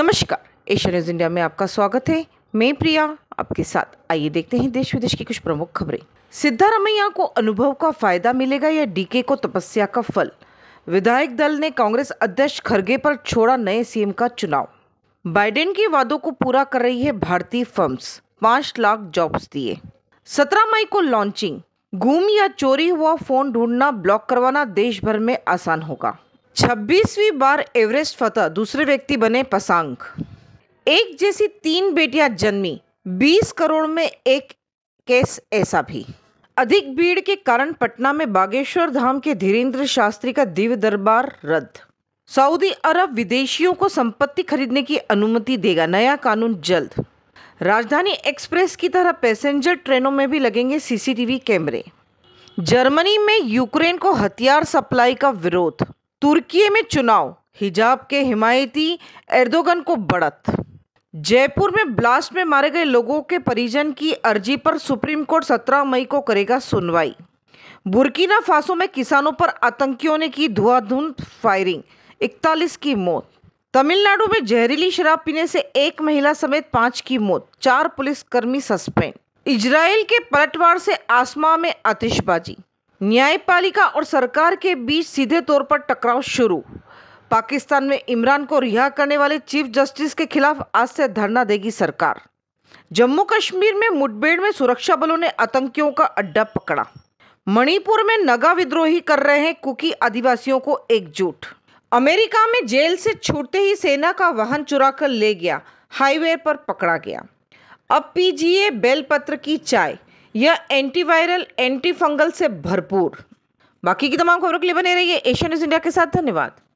नमस्कार Asia news India में आपका स्वागत है मैं प्रिया आपके साथ आइए देखते हैं देश विदेश की कुछ प्रमुख खबरें सिद्धारमैया को अनुभव का फायदा मिलेगा या डीके को तपस्या का फल विधायक दल ने कांग्रेस अध्यक्ष खरगे पर छोड़ा नए सीएम का चुनाव बाइडेन के वादों को पूरा कर रही है भारतीय फर्म्स पांच लाख जॉब्स दिए सत्रह मई को लॉन्चिंग गुम या चोरी हुआ फोन ढूंढना ब्लॉक करवाना देश भर में आसान होगा छब्बीसवीं बार एवरेस्ट फतह दूसरे व्यक्ति बने पसांग एक जैसी तीन बेटियां जन्मी बीस करोड़ में एक केस ऐसा भी अधिक भीड़ के कारण पटना में बागेश्वर धाम के धीरेन्द्र शास्त्री का दिव्य दरबार रद्द सऊदी अरब विदेशियों को संपत्ति खरीदने की अनुमति देगा नया कानून जल्द राजधानी एक्सप्रेस की तरह पैसेंजर ट्रेनों में भी लगेंगे सीसीटीवी कैमरे जर्मनी में यूक्रेन को हथियार सप्लाई का विरोध तुर्की में चुनाव हिजाब के हिमायती एर्दोगन को बढ़त जयपुर में ब्लास्ट में मारे गए लोगों के परिजन की अर्जी पर सुप्रीम कोर्ट सत्रह मई को करेगा सुनवाई बुरकीना फासो में किसानों पर आतंकियों ने की धुआंधुन फायरिंग इकतालीस की मौत तमिलनाडु में जहरीली शराब पीने से एक महिला समेत पांच की मौत चार पुलिसकर्मी सस्पेंड इजराइल के पलटवार से आसमां में आतिशबाजी न्यायपालिका और सरकार के बीच सीधे तौर पर टकराव शुरू पाकिस्तान में इमरान को रिहा करने वाले चीफ जस्टिस के खिलाफ आज से धरना देगी सरकार जम्मू कश्मीर में मुठभेड़ में सुरक्षा बलों ने आतंकियों का अड्डा पकड़ा मणिपुर में नगा विद्रोही कर रहे हैं कुकी आदिवासियों को एकजुट अमेरिका में जेल से छूटते ही सेना का वाहन चुरा कर ले गया हाईवे पर पकड़ा गया अब पीजिए बेलपत्र की चाय यह एंटीवायरल एंटी फंगल से भरपूर बाकी की तमाम खबरों के लिए बने रहिए एशिया न्यूज़ इंडिया के साथ धन्यवाद